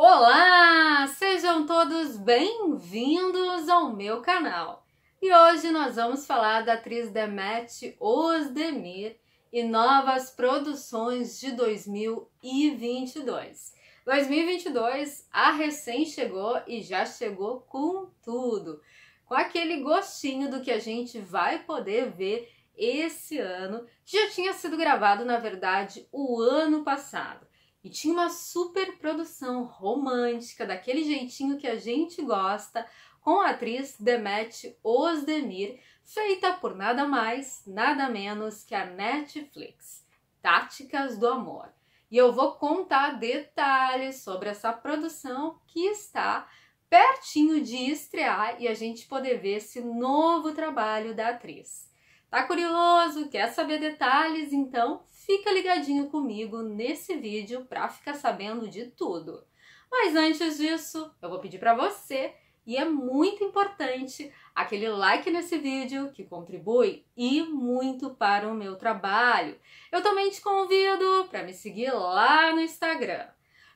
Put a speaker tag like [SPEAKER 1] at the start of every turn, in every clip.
[SPEAKER 1] Olá! Sejam todos bem-vindos ao meu canal. E hoje nós vamos falar da atriz Demet Osdemir e novas produções de 2022. 2022, a recém chegou e já chegou com tudo. Com aquele gostinho do que a gente vai poder ver esse ano, que já tinha sido gravado, na verdade, o ano passado. E tinha uma super produção romântica, daquele jeitinho que a gente gosta, com a atriz Demet Osdemir, feita por nada mais, nada menos que a Netflix. Táticas do Amor. E eu vou contar detalhes sobre essa produção que está pertinho de estrear e a gente poder ver esse novo trabalho da atriz. Tá curioso? Quer saber detalhes? Então fica ligadinho comigo nesse vídeo para ficar sabendo de tudo. Mas antes disso, eu vou pedir para você, e é muito importante, aquele like nesse vídeo que contribui e muito para o meu trabalho. Eu também te convido para me seguir lá no Instagram.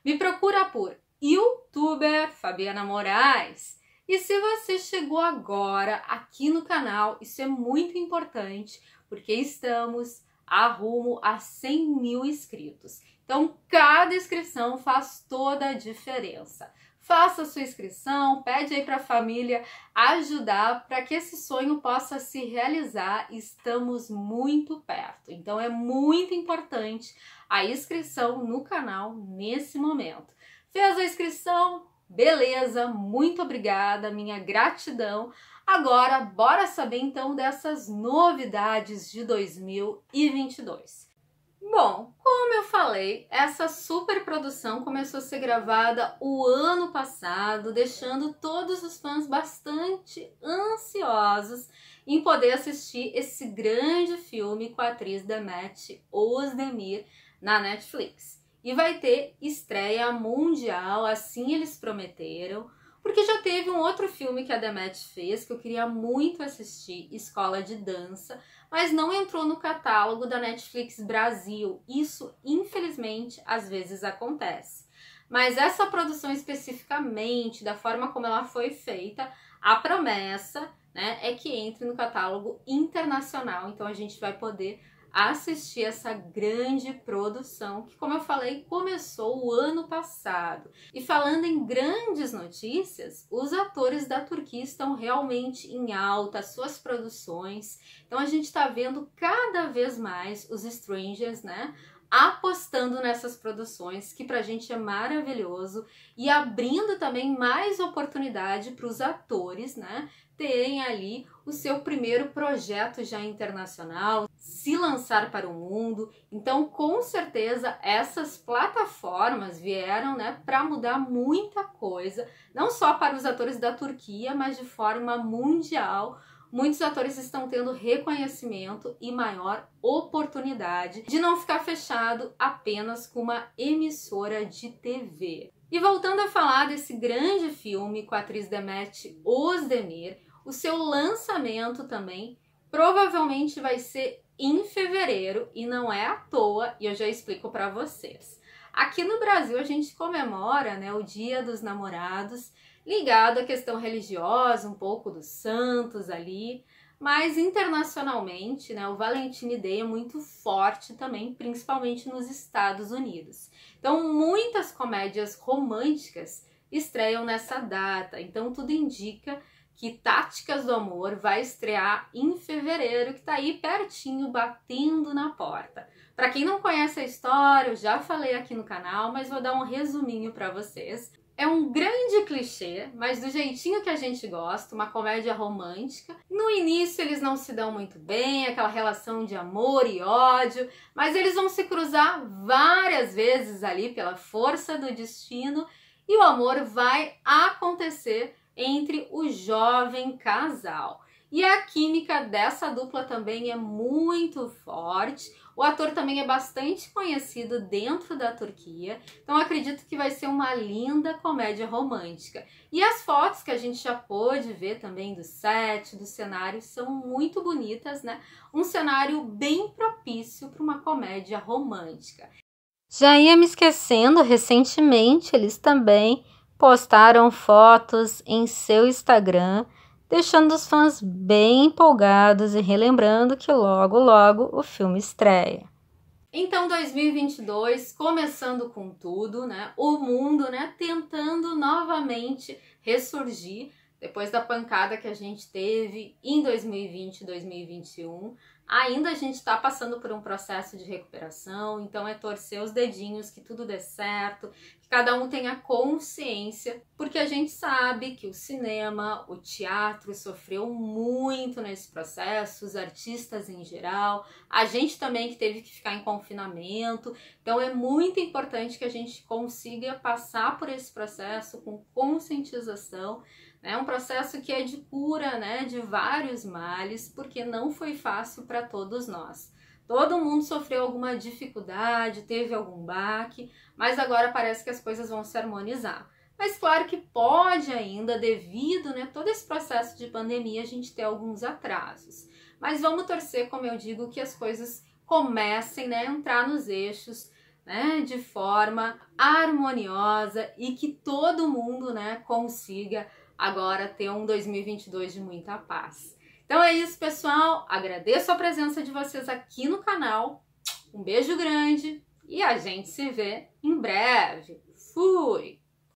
[SPEAKER 1] Me procura por youtuber Fabiana Moraes. E se você chegou agora aqui no canal, isso é muito importante, porque estamos a rumo a 100 mil inscritos. Então, cada inscrição faz toda a diferença. Faça sua inscrição, pede aí para a família ajudar para que esse sonho possa se realizar. Estamos muito perto. Então é muito importante a inscrição no canal nesse momento. Fez a inscrição, Beleza, muito obrigada, minha gratidão. Agora, bora saber então dessas novidades de 2022. Bom, como eu falei, essa super produção começou a ser gravada o ano passado, deixando todos os fãs bastante ansiosos em poder assistir esse grande filme com a atriz Demet Ozdemir na Netflix. E vai ter estreia mundial, assim eles prometeram, porque já teve um outro filme que a Demet fez que eu queria muito assistir, Escola de Dança, mas não entrou no catálogo da Netflix Brasil. Isso, infelizmente, às vezes acontece. Mas essa produção especificamente, da forma como ela foi feita, a promessa né, é que entre no catálogo internacional, então a gente vai poder a assistir essa grande produção que, como eu falei, começou o ano passado. E falando em grandes notícias, os atores da Turquia estão realmente em alta, suas produções. Então a gente está vendo cada vez mais os strangers, né? apostando nessas produções, que pra gente é maravilhoso, e abrindo também mais oportunidade para os atores, né, terem ali o seu primeiro projeto já internacional, se lançar para o mundo. Então, com certeza, essas plataformas vieram, né, para mudar muita coisa, não só para os atores da Turquia, mas de forma mundial muitos atores estão tendo reconhecimento e maior oportunidade de não ficar fechado apenas com uma emissora de TV. E voltando a falar desse grande filme com a atriz Demet Ozdemir, o seu lançamento também provavelmente vai ser em fevereiro e não é à toa, e eu já explico para vocês. Aqui no Brasil a gente comemora, né, o Dia dos Namorados ligado à questão religiosa, um pouco dos santos ali, mas internacionalmente, né, o Valentine Day é muito forte também, principalmente nos Estados Unidos. Então, muitas comédias românticas estreiam nessa data. Então, tudo indica que Táticas do Amor vai estrear em fevereiro, que tá aí pertinho, batendo na porta. Para quem não conhece a história, eu já falei aqui no canal, mas vou dar um resuminho para vocês. É um grande clichê, mas do jeitinho que a gente gosta, uma comédia romântica. No início eles não se dão muito bem, aquela relação de amor e ódio, mas eles vão se cruzar várias vezes ali pela força do destino e o amor vai acontecer entre o jovem casal. E a química dessa dupla também é muito forte. O ator também é bastante conhecido dentro da Turquia, então acredito que vai ser uma linda comédia romântica. E as fotos que a gente já pôde ver também do set, do cenário, são muito bonitas, né? Um cenário bem propício para uma comédia romântica. Já ia me esquecendo, recentemente eles também postaram fotos em seu Instagram deixando os fãs bem empolgados e relembrando que logo logo o filme estreia. Então 2022 começando com tudo, né? O mundo, né, tentando novamente ressurgir depois da pancada que a gente teve em 2020 e 2021. Ainda a gente está passando por um processo de recuperação, então é torcer os dedinhos que tudo dê certo, que cada um tenha consciência, porque a gente sabe que o cinema, o teatro sofreu muito nesse processo, os artistas em geral, a gente também que teve que ficar em confinamento. Então é muito importante que a gente consiga passar por esse processo com conscientização é um processo que é de cura, né, de vários males, porque não foi fácil para todos nós. Todo mundo sofreu alguma dificuldade, teve algum baque, mas agora parece que as coisas vão se harmonizar. Mas claro que pode ainda, devido né, todo esse processo de pandemia, a gente ter alguns atrasos. Mas vamos torcer, como eu digo, que as coisas comecem né, a entrar nos eixos né, de forma harmoniosa e que todo mundo né, consiga agora ter um 2022 de muita paz. Então é isso, pessoal. Agradeço a presença de vocês aqui no canal. Um beijo grande e a gente se vê em breve. Fui!